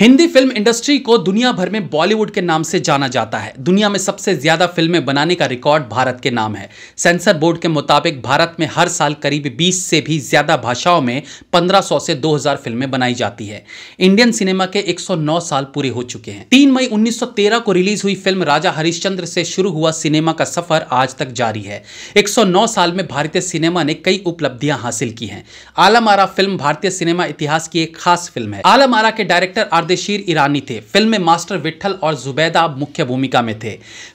Hindi film industry को दुनिया भर में बॉलीवुड के नाम से जाना जाता है दुनिया में सबसे ज्यादा फिल्में बनाने का रिकॉर्ड भारत के नाम है सेंसर बोर्ड के मुताबिक भारत में हर साल करीब 20 से भी ज्यादा भाषाओं में 1500 से 2000 फिल्में बनाई जाती है इंडियन सिनेमा के 109 साल पूरे हो चुके हैं तीन मई उन्नीस को रिलीज हुई फिल्म राजा हरिश्चंद्र से शुरू हुआ सिनेमा का सफर आज तक जारी है एक साल में भारतीय सिनेमा ने कई उपलब्धियां हासिल की है आलम आरा फिल्म भारतीय सिनेमा इतिहास की एक खास फिल्म है आलम आरा के डायरेक्टर नार्देशीर ईरानी थे फिल्म में मास्टर विठल और जुबैदा मुख्य भूमिका में थे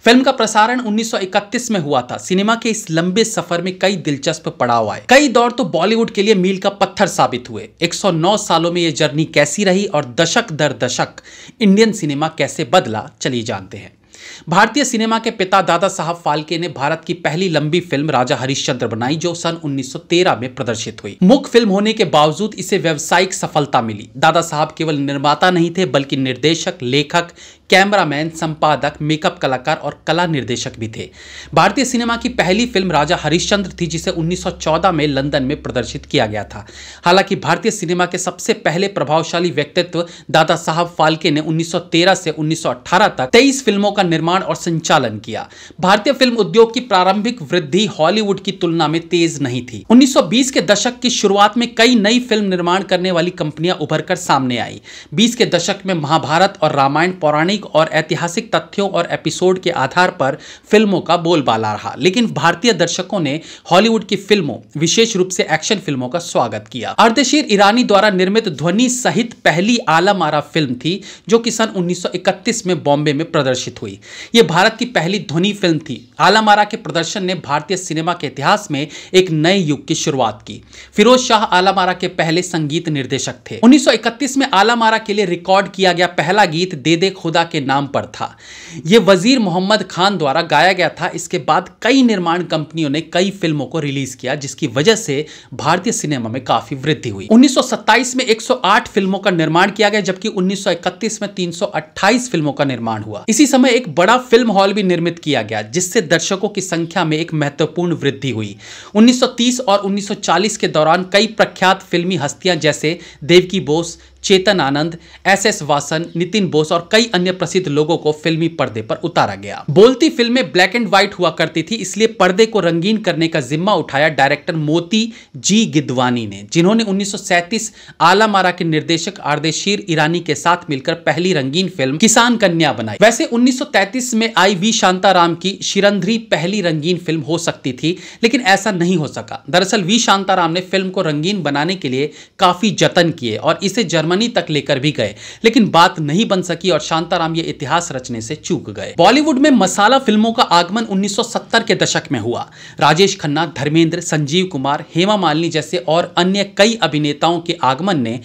फिल्म का प्रसारण 1931 में हुआ था सिनेमा के इस लंबे सफर में कई दिलचस्प पड़ाव आए कई दौर तो बॉलीवुड के लिए मील का पत्थर साबित हुए 109 सालों में यह जर्नी कैसी रही और दशक दर दशक इंडियन सिनेमा कैसे बदला चलिए जानते हैं भारतीय सिनेमा के पिता दादा साहब फाल्के ने भारत की पहली लंबी फिल्म राजा हरिश्चंद्र बनाई जो सन 1913 में प्रदर्शित हुई मुख्य फिल्म होने के बावजूद इसे व्यवसायिक सफलता मिली दादा साहब केवल निर्माता नहीं थे बल्कि निर्देशक लेखक कैमरामैन संपादक मेकअप कलाकार और कला निर्देशक भी थे भारतीय सिनेमा की पहली फिल्म राजा हरिश्चंद्र थी जिसे 1914 में लंदन में प्रदर्शित किया गया था हालांकि भारतीय सिनेमा के सबसे पहले प्रभावशाली व्यक्तित्व दादा साहब फाल्के ने 1913 से 1918 तक 23 फिल्मों का निर्माण निर्माण और संचालन किया भारतीय फिल्म उद्योग की प्रारंभिक वृद्धि हॉलीवुड की तुलना में तेज नहीं थी 1920 के दशक की शुरुआत में कई नई फिल्म निर्माण करने वाली कंपनियां उभर कर सामने आई 20 के दशक में महाभारत और रामायण पौराणिक और ऐतिहासिक तथ्यों और एपिसोड के आधार पर फिल्मों का बोलबाला रहा लेकिन भारतीय दर्शकों ने हॉलीवुड की फिल्मों विशेष रूप से एक्शन फिल्मों का स्वागत किया अर्धशीर ईरानी द्वारा निर्मित ध्वनि सहित पहली आलम आरा फिल्म थी जो कि सन 1931 में बॉम्बे में प्रदर्शित हुई ये भारत की पहली ध्वनि फिल्म थी आलमारा के प्रदर्शन ने भारतीय सिनेमा के इतिहास में एक नए युग की शुरुआत की फिरोज शाह आलमारा के पहले संगीत निर्देशक थे 1931 में आलमारा के लिए रिकॉर्ड किया गया पहला गीत दे दे खुदा के नाम पर था ये वजीर मोहम्मद खान द्वारा गाया गया था इसके बाद कई निर्माण कंपनियों ने कई फिल्मों को रिलीज किया जिसकी वजह से भारतीय सिनेमा में काफी वृद्धि हुई उन्नीस में एक फिल्मों का निर्माण किया गया जबकि उन्नीस में तीन फिल्मों का निर्माण हुआ इसी समय एक बड़ा बड़ा फिल्म हॉल भी निर्मित किया गया जिससे दर्शकों की संख्या में एक महत्वपूर्ण वृद्धि हुई 1930 और 1940 के दौरान कई प्रख्यात फिल्मी हस्तियां जैसे देवकी बोस चेतन आनंद एस एस वासन नितिन बोस और कई अन्य प्रसिद्ध लोगों को फिल्मी पर्दे पर उतारा गया बोलती फिल्में ब्लैक एंड व्हाइट हुआ करती थी इसलिए पर्दे को रंगीन करने का जिम्मा उठाया डायरेक्टर मोती जी गिदवानी ने जिन्होंने 1937 आलामारा के निर्देशक आर्देशीर ईरानी के साथ मिलकर पहली रंगीन फिल्म किसान कन्या बनाई वैसे उन्नीस में आई वी शांताराम की शिरंधरी पहली रंगीन फिल्म हो सकती थी लेकिन ऐसा नहीं हो सका दरअसल वी शांताराम ने फिल्म को रंगीन बनाने के लिए काफी जतन किए और इसे जर्मन जर्मनी तक लेकर भी गए लेकिन बात नहीं बन सकी और शांताराम ये इतिहास रचने से चूक गए बॉलीवुड में मसाला फिल्मों का आगमन 1970 के दशक में हुआ राजेश खन्ना धर्मेंद्र संजीव कुमार हेमा मालिनी जैसे और अन्य कई अभिनेताओं के आगमन ने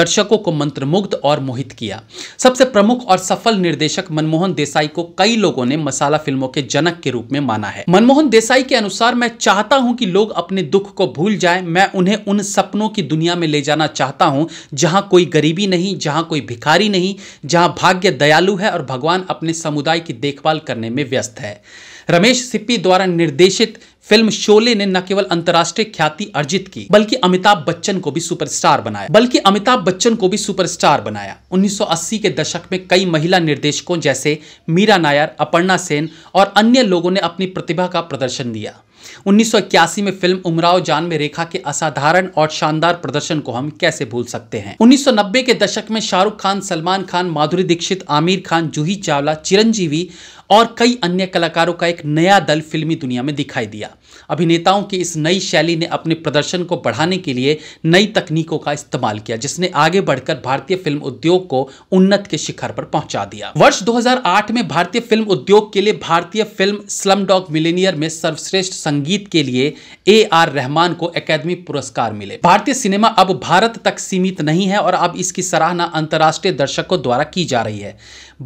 दर्शकों को मंत्रमुग्ध और मोहित किया सबसे प्रमुख और सफल निर्देशक मनमोहन देसाई को कई लोगों ने मसाला फिल्मों के जनक के रूप में माना है मनमोहन देसाई के अनुसार मैं चाहता हूं कि लोग अपने दुख को भूल जाए मैं उन्हें उन सपनों की दुनिया में ले जाना चाहता हूं जहां कोई कोई गरीबी नहीं जहाँ कोई भिखारी नहीं जहाँ भाग्य दयालु है और भगवान अपने समुदाय की देखभाल करने में व्यस्त है रमेश सिप्पी द्वारा निर्देशित फिल्म शोले ने न केवल अंतर्राष्ट्रीय ख्याति अर्जित की बल्कि अमिताभ बच्चन को भी सुपरस्टार बनाया बल्कि अमिताभ बच्चन को भी सुपरस्टार बनाया 1980 के दशक में कई महिला निर्देशकों जैसे मीरा नायर अपर्णा सेन और अन्य लोगों ने अपनी प्रतिभा का प्रदर्शन दिया उन्नीस में फिल्म उमराव जान में रेखा के असाधारण और शानदार प्रदर्शन को हम कैसे भूल सकते हैं 1990 के दशक में शाहरुख खान सलमान खान माधुरी दीक्षित आमिर खान जूही चावला चिरंजीवी और कई अन्य कलाकारों का एक नया दल फिल्मी दुनिया में दिखाई दिया अभिनेताओं की इस नई शैली ने अपने प्रदर्शन को बढ़ाने के लिए नई तकनीकों का इस्तेमाल किया जिसने आगे बढ़कर भारतीय फिल्म उद्योग को उन्नत के शिखर पर पहुंचा दिया वर्ष 2008 में भारतीय फिल्म उद्योग के लिए भारतीय फिल्म स्लम डॉग मिलेनियर में सर्वश्रेष्ठ संगीत के लिए ए आर रहमान को अकेदमी पुरस्कार मिले भारतीय सिनेमा अब भारत तक सीमित नहीं है और अब इसकी सराहना अंतर्राष्ट्रीय दर्शकों द्वारा की जा रही है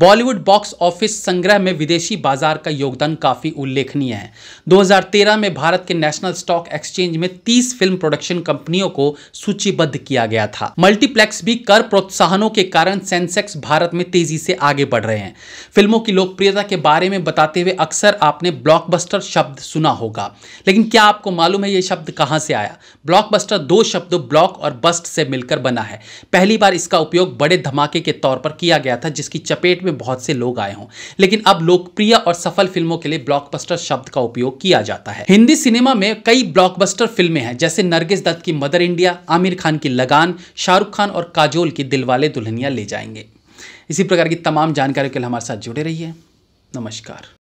बॉलीवुड बॉक्स ऑफिस संग्रह में विदेशी बाजार का योगदान काफी उल्लेखनीय है 2013 में भारत के नेशनल स्टॉक एक्सचेंज में 30 फिल्म प्रोडक्शन कंपनियों को सूचीबद्ध किया गया था मल्टीप्लेक्स भी कर प्रोत्साहनों के कारण सेंसेक्स भारत में तेजी से आगे बढ़ रहे हैं फिल्मों की लोकप्रियता के बारे में बताते हुए अक्सर आपने ब्लॉकबस्टर शब्द सुना होगा लेकिन क्या आपको मालूम है ये शब्द कहाँ से आया ब्लॉकबस्टर दो शब्द ब्लॉक और बस्ट से मिलकर बना है पहली बार इसका उपयोग बड़े धमाके के तौर पर किया गया था जिसकी चपेट में बहुत से लोग आए हों लेकिन अब लोकप्रिय और सफल फिल्मों के लिए ब्लॉकबस्टर शब्द का उपयोग किया जाता है हिंदी सिनेमा में कई ब्लॉकबस्टर फिल्में हैं जैसे नरगिस दत्त की मदर इंडिया आमिर खान की लगान शाहरुख खान और काजोल की दिलवाले दुल्हनिया ले जाएंगे इसी प्रकार की तमाम जानकारियों के लिए हमारे साथ जुड़े रहिए नमस्कार